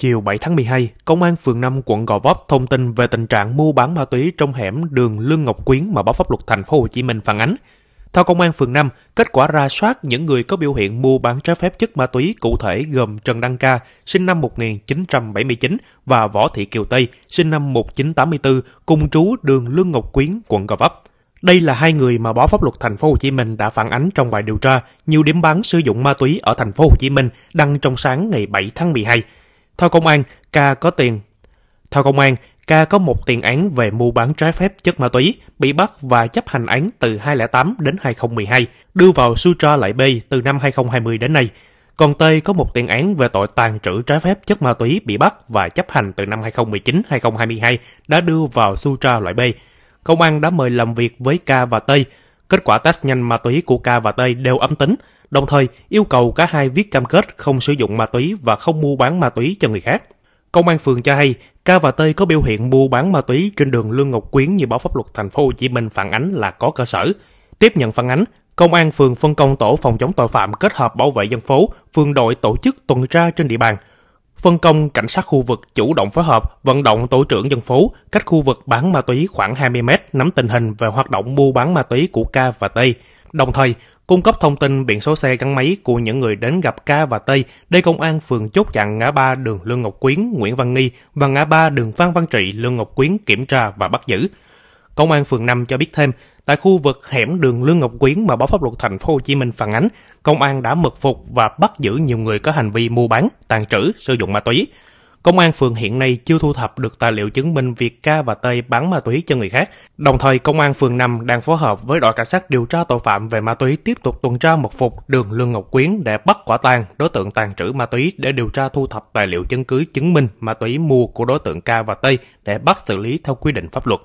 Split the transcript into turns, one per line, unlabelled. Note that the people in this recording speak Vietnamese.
Chiều 7 tháng 12, Công an phường 5 quận Gò Vấp thông tin về tình trạng mua bán ma túy trong hẻm đường Lương Ngọc Quyến mà báo pháp luật thành phố Hồ Chí Minh phản ánh. Theo Công an phường 5, kết quả ra soát những người có biểu hiện mua bán trái phép chất ma túy cụ thể gồm Trần Đăng Ca, sinh năm 1979 và Võ Thị Kiều Tây, sinh năm 1984, cùng trú đường Lương Ngọc Quyến, quận Gò Vấp. Đây là hai người mà báo pháp luật thành phố Hồ Chí Minh đã phản ánh trong bài điều tra nhiều điểm bán sử dụng ma túy ở thành phố Hồ Chí Minh đăng trong sáng ngày 7 tháng 12. Theo công an, Ca có tiền. Theo công an, Ca có một tiền án về mua bán trái phép chất ma túy, bị bắt và chấp hành án từ 2008 đến 2012, đưa vào Sutra lại B từ năm 2020 đến nay. Còn T có một tiền án về tội tàn trữ trái phép chất ma túy bị bắt và chấp hành từ năm 2019-2022 đã đưa vào Sutra loại B. Công an đã mời làm việc với K và T Kết quả test nhanh ma túy của ca và T đều âm tính, đồng thời yêu cầu cả hai viết cam kết không sử dụng ma túy và không mua bán ma túy cho người khác. Công an phường cho hay, ca và T có biểu hiện mua bán ma túy trên đường Lương Ngọc Quyến như báo pháp luật thành phố Hồ Chí Minh phản ánh là có cơ sở. Tiếp nhận phản ánh, Công an phường phân công tổ phòng chống tội phạm kết hợp bảo vệ dân phố, phường đội tổ chức tuần tra trên địa bàn, phân công cảnh sát khu vực chủ động phối hợp vận động tổ trưởng dân phố cách khu vực bán ma túy khoảng 20 mét nắm tình hình về hoạt động mua bán ma túy của K và Tây đồng thời cung cấp thông tin biển số xe gắn máy của những người đến gặp K và Tây để công an phường chốt chặn ngã ba đường Lương Ngọc Quyến, Nguyễn Văn Nghi và ngã ba đường Phan Văn Trị, Lương Ngọc Quyến kiểm tra và bắt giữ. Công an phường 5 cho biết thêm, tại khu vực hẻm đường Lương Ngọc Quyến mà báo pháp luật thành phố Hồ Chí Minh phản ánh, công an đã mật phục và bắt giữ nhiều người có hành vi mua bán, tàn trữ, sử dụng ma túy. Công an phường hiện nay chưa thu thập được tài liệu chứng minh việc ca và tây bán ma túy cho người khác. Đồng thời, công an phường 5 đang phối hợp với đội cảnh sát điều tra tội phạm về ma túy tiếp tục tuần tra mật phục đường Lương Ngọc Quyến để bắt quả tang đối tượng tàn trữ ma túy để điều tra thu thập tài liệu chứng cứ chứng minh ma túy mua của đối tượng ca và tây để bắt xử lý theo quy định pháp luật.